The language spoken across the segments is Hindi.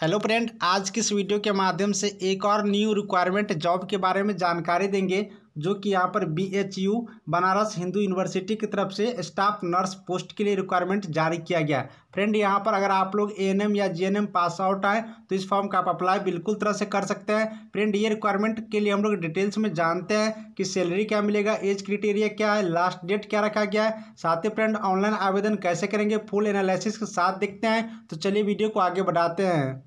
हेलो फ्रेंड आज की इस वीडियो के माध्यम से एक और न्यू रिक्वायरमेंट जॉब के बारे में जानकारी देंगे जो कि यहाँ पर B H U Banaras Hindu University की तरफ से स्टाफ नर्स पोस्ट के लिए रिक्वायरमेंट जारी किया गया फ्रेंड यहाँ पर अगर आप लोग ए एन एम या G N M pass out आएँ तो इस फॉर्म का आप अप्लाई बिल्कुल तरह से कर सकते हैं फ्रेंड ये रिक्वायरमेंट के लिए हम लोग डिटेल्स में जानते हैं कि सैलरी क्या मिलेगा एज क्रिटेरिया क्या है लास्ट डेट क्या रखा गया है साथ ही फ्रेंड ऑनलाइन आवेदन कैसे करेंगे फुल एनालिसिस के साथ देखते हैं तो चलिए वीडियो को आगे बढ़ाते हैं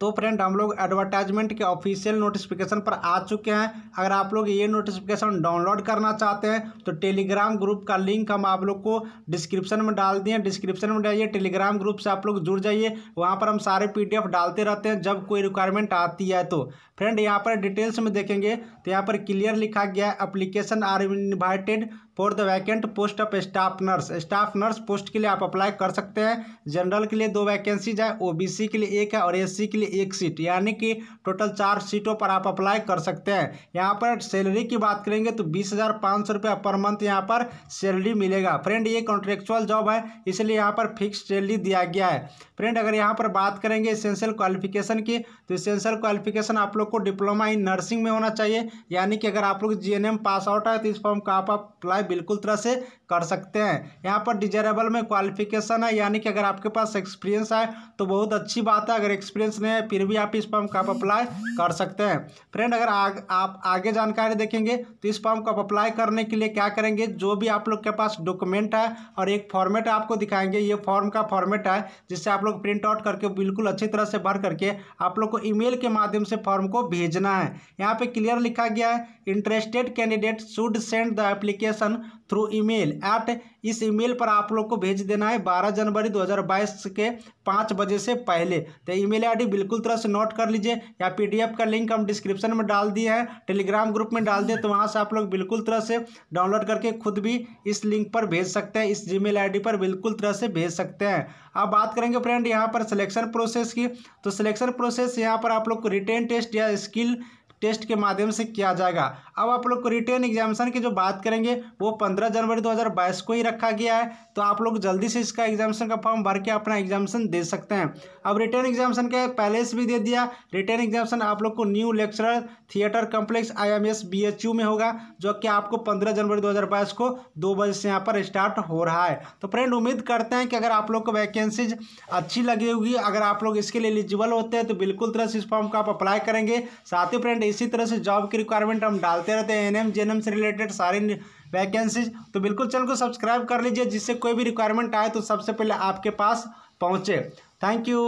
तो फ्रेंड हम लोग एडवर्टाइजमेंट के ऑफिशियल नोटिफिकेशन पर आ चुके हैं अगर आप लोग ये नोटिफिकेशन डाउनलोड करना चाहते हैं तो टेलीग्राम ग्रुप का लिंक हम आप लोग को डिस्क्रिप्शन में डाल दिए डिस्क्रिप्शन में जाइए टेलीग्राम ग्रुप से आप लोग जुड़ जाइए वहाँ पर हम सारे पी डालते रहते हैं जब कोई रिक्वायरमेंट आती है तो फ्रेंड यहाँ पर डिटेल्स में देखेंगे तो यहाँ पर क्लियर लिखा गया है application are invited for the vacant post of staff nurse staff nurse post के लिए आप अप्लाई कर सकते हैं जनरल के लिए दो वैकेंसी है ओबीसी के लिए एक है और एससी के लिए एक सीट यानी कि टोटल चार सीटों पर आप अप्लाई कर सकते हैं यहाँ पर सैलरी की बात करेंगे तो बीस हज़ार पाँच सौ रुपये पर मंथ यहाँ पर सैलरी मिलेगा फ्रेंड ये कॉन्ट्रेक्चुअल जॉब है इसलिए यहाँ पर फिक्स सैलरी दिया गया है फ्रेंड अगर यहाँ पर बात करेंगे इसेंशियल क्वालिफिकेशन की तो इसेंशियल क्वालिफिकेशन आप लोग को डिप्लोमा इन नर्सिंग में होना चाहिए यानी कि अगर आप लोग जी पास आउट है तो इस फॉर्म का आप अप्लाई बिल्कुल तरह से कर सकते हैं यहाँ पर डिजायरेबल में क्वालिफिकेशन है यानी कि अगर आपके पास एक्सपीरियंस है तो बहुत अच्छी बात है अगर एक्सपीरियंस नहीं है फिर भी आप इस फॉर्म का अप्लाई कर सकते हैं फ्रेंड अगर आग, आप आगे जानकारी देखेंगे तो इस फॉर्म को अप्लाई करने के लिए क्या करेंगे जो भी आप लोग के पास डॉक्यूमेंट है और एक फॉर्मेट आपको दिखाएंगे ये फॉर्म का फॉर्मेट है जिससे आप लोग प्रिंट आउट करके बिल्कुल अच्छी तरह से भर करके आप लोग को ईमेल के माध्यम से फॉर्म को भेजना है यहाँ पे क्लियर लिखा गया है interested candidate should send the application through email at इस ईमेल पर आप लोग को भेज देना है 12 जनवरी 2022 के पाँच बजे से पहले तो ईमेल आईडी बिल्कुल तरह से नोट कर लीजिए या पीडीएफ का लिंक हम डिस्क्रिप्शन में डाल दिए हैं टेलीग्राम ग्रुप में डाल दिए तो वहाँ से आप लोग बिल्कुल तरह से डाउनलोड करके खुद भी इस लिंक पर भेज सकते हैं इस जी मेल पर बिल्कुल तरह से भेज सकते हैं अब बात करेंगे फ्रेंड यहाँ पर सिलेक्शन प्रोसेस की तो सिलेक्शन प्रोसेस यहाँ पर आप लोग को रिटर्न टेस्ट या स्किल टेस्ट के माध्यम से किया जाएगा अब आप लोग को रिटर्न एग्जामिशन की जो बात करेंगे वो पंद्रह जनवरी 2022 को ही रखा गया है तो आप लोग जल्दी से इसका एग्जामिशन का फॉर्म भर के अपना एग्जामिशन दे सकते हैं अब रिटर्न एग्जामिशन का पहले से भी दे दिया रिटर्न एग्जामिशन आप लोग को new lecturer theatre complex I M S B H U में होगा जो कि आपको पंद्रह जनवरी दो हज़ार बाईस को दो बजे से यहाँ पर स्टार्ट हो रहा है तो फ्रेंड उम्मीद करते हैं कि अगर आप लोग को वैकेंसीज अच्छी लगी होगी अगर आप लोग इसके लिए एलिजिबल होते हैं तो बिल्कुल तरह से इस फॉर्म को आप अप्लाई करेंगे साथ ही फ्रेंड इसी तरह से जॉब की रिक्वायरमेंट हम डालते रहते हैं एन एम से रिलेटेड सारी वैकेंसीज तो बिल्कुल चैनल को सब्सक्राइब कर लीजिए जिससे कोई भी रिक्वायरमेंट आए तो सबसे पहले आपके पास पहुँचे थैंक यू